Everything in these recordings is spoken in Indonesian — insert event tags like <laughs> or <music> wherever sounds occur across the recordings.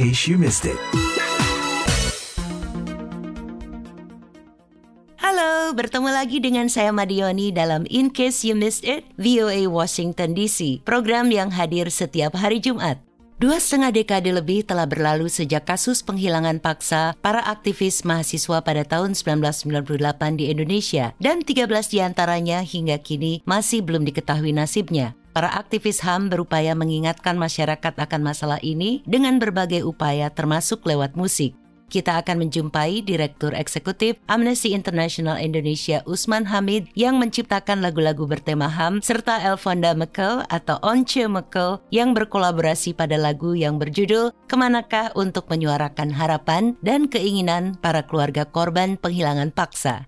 case you missed it. Halo, bertemu lagi dengan saya Madioni dalam In Case You Missed It, VOA Washington DC, program yang hadir setiap hari Jumat. Dua setengah dekade lebih telah berlalu sejak kasus penghilangan paksa para aktivis mahasiswa pada tahun 1998 di Indonesia dan 13 diantaranya hingga kini masih belum diketahui nasibnya. Para aktivis HAM berupaya mengingatkan masyarakat akan masalah ini dengan berbagai upaya termasuk lewat musik. Kita akan menjumpai Direktur Eksekutif Amnesty International Indonesia Usman Hamid yang menciptakan lagu-lagu bertema HAM serta Elfonda Mekel atau Once Mekel yang berkolaborasi pada lagu yang berjudul Kemanakah untuk menyuarakan harapan dan keinginan para keluarga korban penghilangan paksa.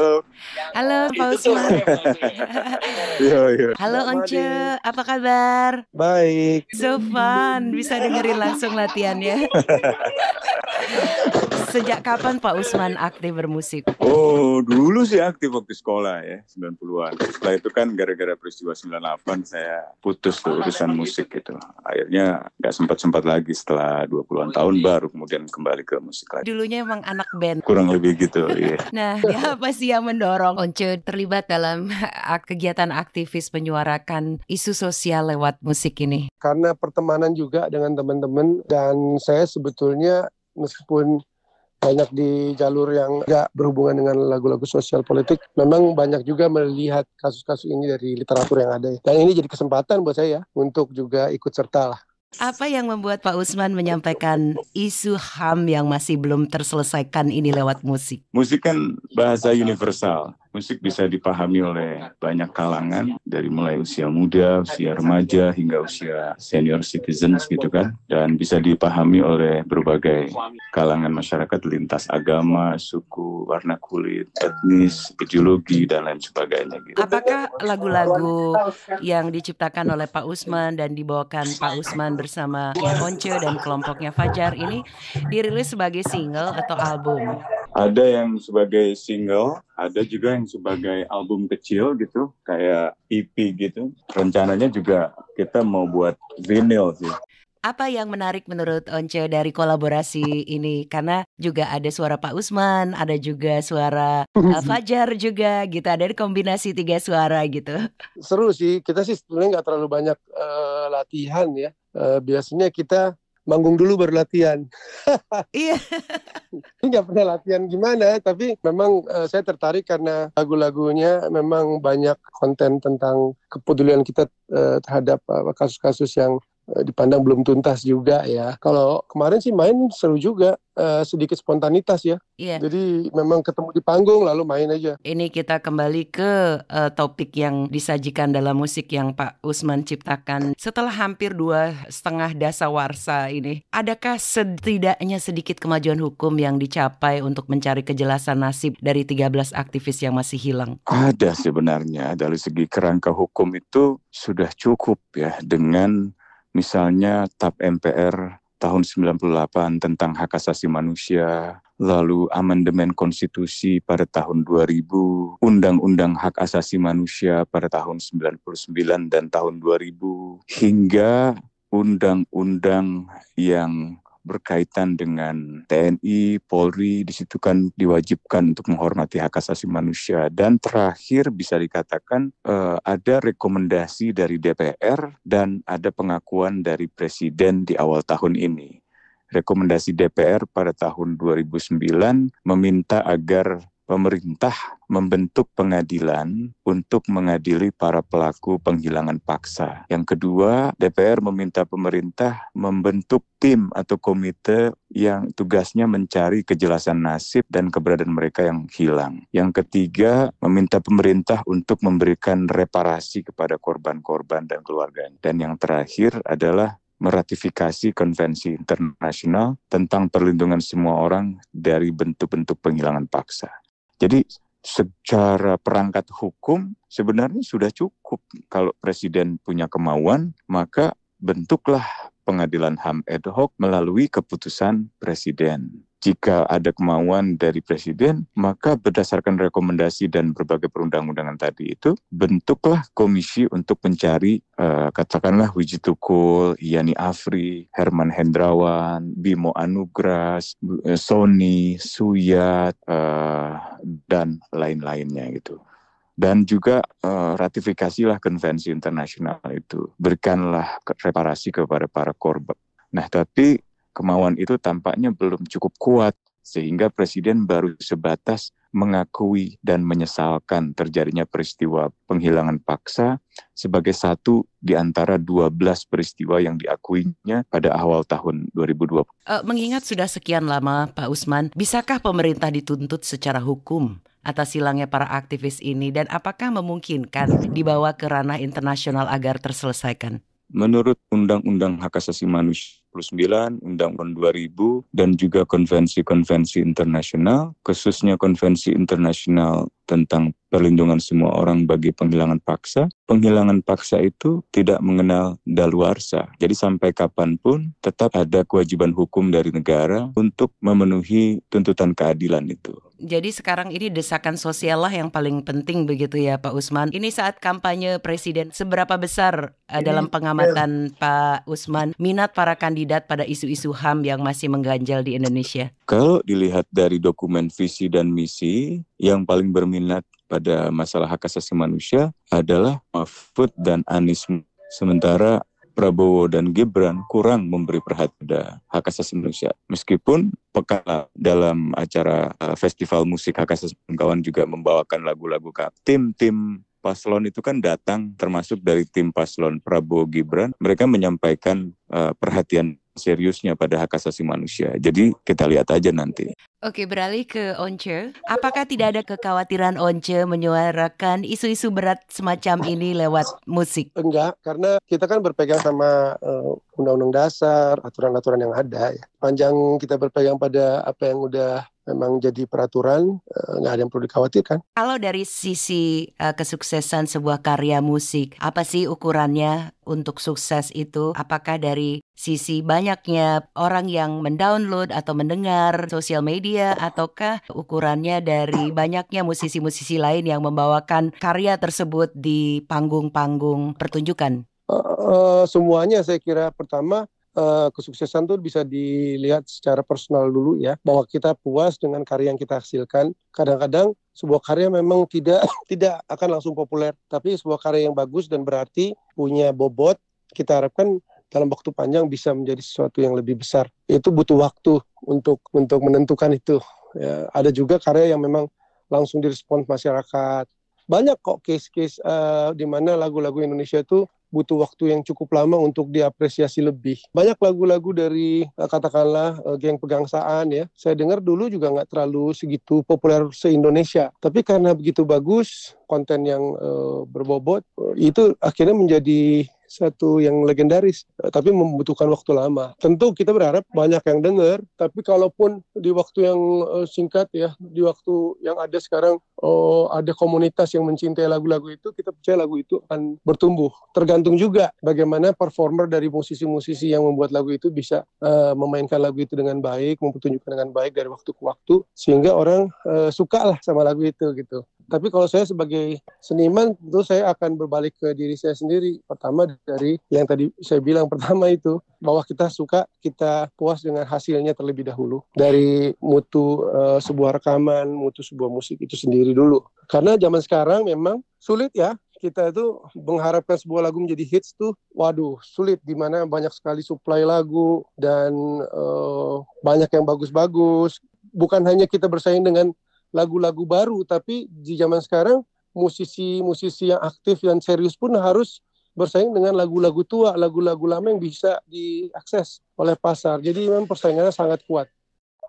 Halo. Halo Pak Usman. <laughs> Iya, iya. Halo Once, apa kabar? Baik. So fun, bisa dengerin langsung latihannya. <laughs> Sejak kapan Pak Usman aktif bermusik? Oh, dulu sih aktif waktu sekolah ya, 90-an. Setelah itu kan gara-gara peristiwa 98 saya putus tuh urusan musik gitu. Akhirnya nggak sempat-sempat lagi setelah 20-an tahun baru kemudian kembali ke musik lagi. Dulunya emang anak band. Kurang lebih gitu, iya. nah, ya apa sih yang mendorong Once terlibat dalam ah, kegiatan aktivis menyuarakan isu sosial lewat musik ini? Karena pertemanan juga dengan teman-teman dan saya sebetulnya meskipun banyak di jalur yang gak berhubungan dengan lagu-lagu sosial politik memang banyak juga melihat kasus-kasus ini dari literatur yang ada dan ini jadi kesempatan buat saya untuk juga ikut serta lah apa yang membuat Pak Usman menyampaikan isu HAM yang masih belum terselesaikan ini lewat musik? Musik kan bahasa universal. Musik bisa dipahami oleh banyak kalangan dari mulai usia muda, usia remaja hingga usia senior citizens gitu kan dan bisa dipahami oleh berbagai kalangan masyarakat lintas agama, suku, warna kulit, etnis, ideologi dan lain sebagainya gitu. Apakah lagu-lagu yang diciptakan oleh Pak Usman dan dibawakan Pak Usman bersama Ponce dan kelompoknya Fajar ini dirilis sebagai single atau album? ada yang sebagai single, ada juga yang sebagai album kecil gitu, kayak EP gitu. Rencananya juga kita mau buat vinyl sih. Apa yang menarik menurut Once dari kolaborasi ini? Karena juga ada suara Pak Usman, ada juga suara eh, <laughs> Fajar juga gitu. Ada kombinasi tiga suara gitu. Seru sih. Kita sih sebenarnya nggak terlalu banyak uh, latihan ya. Uh, biasanya kita manggung dulu baru latihan. <laughs> Iya. Enggak pernah latihan gimana, tapi memang uh, saya tertarik karena lagu-lagunya memang banyak konten tentang kepedulian kita uh, terhadap eh, kasus-kasus uh, kasus -kasus yang Eh, dipandang belum tuntas juga ya. Kalau kemarin sih main seru juga, uh, sedikit spontanitas ya. Yeah. Jadi memang ketemu di panggung lalu main aja. Ini kita kembali ke uh, topik yang disajikan dalam musik yang Pak Usman ciptakan. Setelah hampir dua setengah dasawarsa ini, adakah setidaknya sedikit kemajuan hukum yang dicapai untuk mencari kejelasan nasib dari 13 aktivis yang masih hilang? Ada sebenarnya dari segi kerangka hukum itu sudah cukup ya dengan Misalnya TAP MPR tahun 98 tentang hak asasi manusia, lalu amandemen konstitusi pada tahun 2000, undang-undang hak asasi manusia pada tahun 99 dan tahun 2000, hingga undang-undang yang berkaitan dengan TNI, Polri, di situ kan diwajibkan untuk menghormati hak asasi manusia. Dan terakhir bisa dikatakan eh, ada rekomendasi dari DPR dan ada pengakuan dari Presiden di awal tahun ini rekomendasi DPR pada tahun 2009 meminta agar pemerintah membentuk pengadilan untuk mengadili para pelaku penghilangan paksa. Yang kedua, DPR meminta pemerintah membentuk tim atau komite yang tugasnya mencari kejelasan nasib dan keberadaan mereka yang hilang. Yang ketiga, meminta pemerintah untuk memberikan reparasi kepada korban-korban dan keluarganya. Dan yang terakhir adalah meratifikasi konvensi internasional tentang perlindungan semua orang dari bentuk-bentuk penghilangan paksa. Jadi secara perangkat hukum sebenarnya sudah cukup kalau presiden punya kemauan maka bentuklah pengadilan HAM ad hoc melalui keputusan presiden jika ada kemauan dari presiden, maka berdasarkan rekomendasi dan berbagai perundang-undangan tadi itu, bentuklah komisi untuk mencari uh, katakanlah Wiji Tukul, Yani Afri, Herman Hendrawan, Bimo Anugras, eh, Sony, Suyat, uh, dan lain-lainnya gitu dan juga uh, ratifikasilah konvensi internasional itu berikanlah reparasi kepada para korban. Nah, tapi kemauan itu tampaknya belum cukup kuat sehingga presiden baru sebatas mengakui dan menyesalkan terjadinya peristiwa penghilangan paksa sebagai satu di antara 12 peristiwa yang diakuinya pada awal tahun 2020. Uh, eh, mengingat sudah sekian lama Pak Usman, bisakah pemerintah dituntut secara hukum atas hilangnya para aktivis ini dan apakah memungkinkan dibawa ke ranah internasional agar terselesaikan? menurut Undang-Undang Hak Asasi Manusia 29, Undang-Undang 2000, dan juga konvensi-konvensi internasional, khususnya konvensi internasional tentang perlindungan semua orang bagi penghilangan paksa. Penghilangan paksa itu tidak mengenal daluarsa. Jadi sampai kapanpun tetap ada kewajiban hukum dari negara untuk memenuhi tuntutan keadilan itu. Jadi sekarang ini desakan sosial lah yang paling penting begitu ya Pak Usman. Ini saat kampanye presiden, seberapa besar eh, ini, dalam pengamatan ya. Pak Usman minat para kandidat pada isu-isu HAM yang masih mengganjal di Indonesia? Kalau dilihat dari dokumen visi dan misi, yang paling berminat pada masalah hak asasi manusia adalah Mahfud dan Anies. Sementara Prabowo dan Gibran kurang memberi perhatian pada hak asasi manusia. Meskipun pekala dalam acara eh, festival musik hak asasi kawan juga membawakan lagu-lagu tim-tim paslon itu kan datang termasuk dari tim paslon Prabowo Gibran mereka menyampaikan uh, perhatian seriusnya pada hak asasi manusia. Jadi kita lihat aja nanti. Oke, beralih ke Once. Apakah tidak ada kekhawatiran Once menyuarakan isu-isu berat semacam ini lewat musik? Enggak, karena kita kan berpegang sama uh, undang-undang dasar, aturan-aturan yang ada ya. Panjang kita berpegang pada apa yang udah memang jadi peraturan eh, nggak ada yang perlu dikhawatirkan. Kalau dari sisi eh, kesuksesan sebuah karya musik, apa sih ukurannya untuk sukses itu? Apakah dari sisi banyaknya orang yang mendownload atau mendengar sosial media ataukah ukurannya dari banyaknya musisi-musisi lain yang membawakan karya tersebut di panggung-panggung pertunjukan? Uh, uh, semuanya saya kira pertama Eh, kesuksesan tuh bisa dilihat secara personal dulu ya bahwa kita puas dengan karya yang kita hasilkan kadang-kadang sebuah karya memang tidak <laughs> tidak akan langsung populer tapi sebuah karya yang bagus dan berarti punya bobot kita harapkan dalam waktu panjang bisa menjadi sesuatu yang lebih besar itu butuh waktu untuk untuk menentukan itu ya, ada juga karya yang memang langsung direspons masyarakat banyak kok case-case uh, di mana lagu-lagu Indonesia itu butuh waktu yang cukup lama untuk diapresiasi lebih. Banyak lagu-lagu dari eh, katakanlah eh, geng pegangsaan ya. Saya dengar dulu juga nggak terlalu segitu populer se-Indonesia. Tapi karena begitu bagus, konten yang uh, berbobot itu akhirnya menjadi satu yang legendaris, tapi membutuhkan waktu lama. Tentu kita berharap banyak yang dengar, tapi kalaupun di waktu yang eh, singkat ya, di waktu yang ada sekarang oh, ada komunitas yang mencintai lagu-lagu itu, kita percaya lagu itu akan bertumbuh. Tergantung juga bagaimana performer dari musisi-musisi yang membuat lagu itu bisa uh, memainkan lagu itu dengan baik, mempertunjukkan dengan baik dari waktu ke waktu, sehingga orang uh, suka lah sama lagu itu gitu tapi kalau saya sebagai seniman tentu saya akan berbalik ke diri saya sendiri pertama dari yang tadi saya bilang pertama itu bahwa kita suka kita puas dengan hasilnya terlebih dahulu dari mutu uh, sebuah rekaman mutu sebuah musik itu sendiri dulu karena zaman sekarang memang sulit ya kita itu mengharapkan sebuah lagu menjadi hits tuh waduh sulit dimana banyak sekali supply lagu dan uh, banyak yang bagus-bagus bukan hanya kita bersaing dengan lagu-lagu baru tapi di zaman sekarang musisi-musisi yang aktif dan serius pun harus bersaing dengan lagu-lagu tua, lagu-lagu lama yang bisa diakses oleh pasar. Jadi memang persaingannya sangat kuat.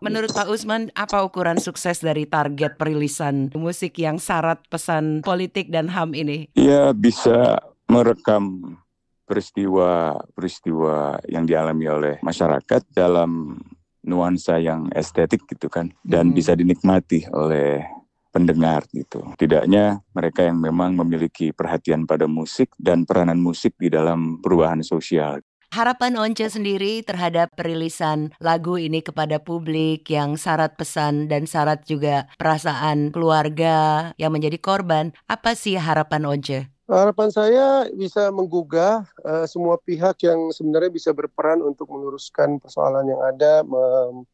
Menurut Pak Usman, apa ukuran sukses dari target perilisan musik yang syarat pesan politik dan HAM ini? Iya, bisa merekam peristiwa-peristiwa yang dialami oleh masyarakat dalam nuansa yang estetik gitu kan dan hmm. bisa dinikmati oleh pendengar gitu. Tidaknya mereka yang memang memiliki perhatian pada musik dan peranan musik di dalam perubahan sosial. Harapan Once sendiri terhadap perilisan lagu ini kepada publik yang syarat pesan dan syarat juga perasaan keluarga yang menjadi korban, apa sih harapan Once? Harapan saya bisa menggugah uh, semua pihak yang sebenarnya bisa berperan untuk meluruskan persoalan yang ada,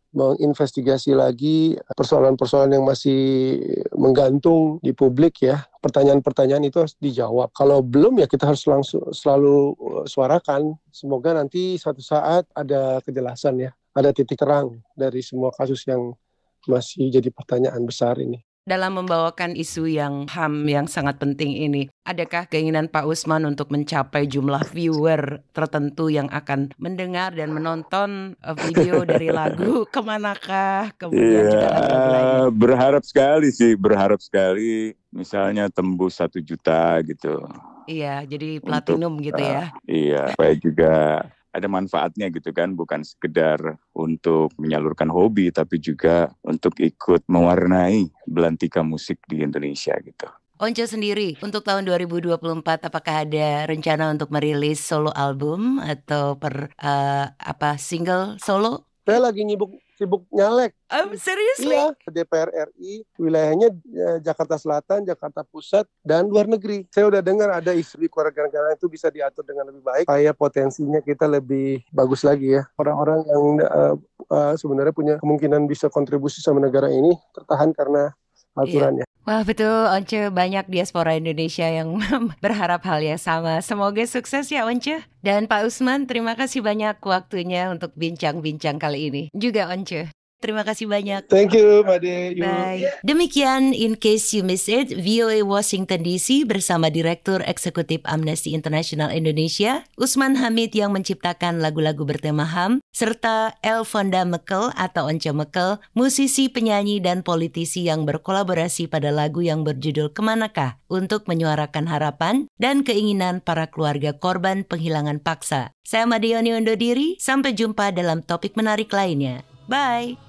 menginvestigasi lagi persoalan-persoalan yang masih menggantung di publik ya. Pertanyaan-pertanyaan itu harus dijawab. Kalau belum ya kita harus langsung selalu eh, suarakan. Semoga nanti suatu saat ada kejelasan ya, ada titik terang dari semua kasus yang masih jadi pertanyaan besar ini dalam membawakan isu yang HAM yang sangat penting ini. Adakah keinginan Pak Usman untuk mencapai jumlah viewer tertentu yang akan mendengar dan menonton eh, video <laughs> dari lagu kemanakah? Kemudian yeah, lagu berharap sekali sih, berharap sekali misalnya tembus satu juta gitu. Iya, jadi platinum Untuk, gitu ya. Uh, iya, supaya juga ada manfaatnya gitu kan bukan sekedar untuk menyalurkan hobi tapi juga untuk ikut mewarnai belantika musik di Indonesia gitu. Onco sendiri untuk tahun 2024 apakah ada rencana untuk merilis solo album atau per uh, apa single solo? Saya lagi nyibuk sibuk nyalek. Um, seriously? Iya, DPR RI, wilayahnya eh, Jakarta Selatan, Jakarta Pusat, dan luar negeri. Saya udah dengar ada istri keluarga negara itu bisa diatur dengan lebih baik, Kayak potensinya kita lebih bagus lagi ya. Orang-orang yang uh, uh, sebenarnya punya kemungkinan bisa kontribusi sama negara ini tertahan karena iya. aturannya. Wah betul Once banyak diaspora Indonesia yang <laughs> berharap hal yang sama. Semoga sukses ya Once. Dan Pak Usman terima kasih banyak waktunya untuk bincang-bincang kali ini. Juga Once. Terima kasih banyak. Thank you, Made. Bye. Demikian In Case You Miss It, VOA Washington DC bersama Direktur Eksekutif Amnesty International Indonesia, Usman Hamid yang menciptakan lagu-lagu bertema HAM, serta El Fonda Mekel atau Once Mekel, musisi, penyanyi, dan politisi yang berkolaborasi pada lagu yang berjudul Kemanakah untuk menyuarakan harapan dan keinginan para keluarga korban penghilangan paksa. Saya Made undur diri, sampai jumpa dalam topik menarik lainnya. Bye!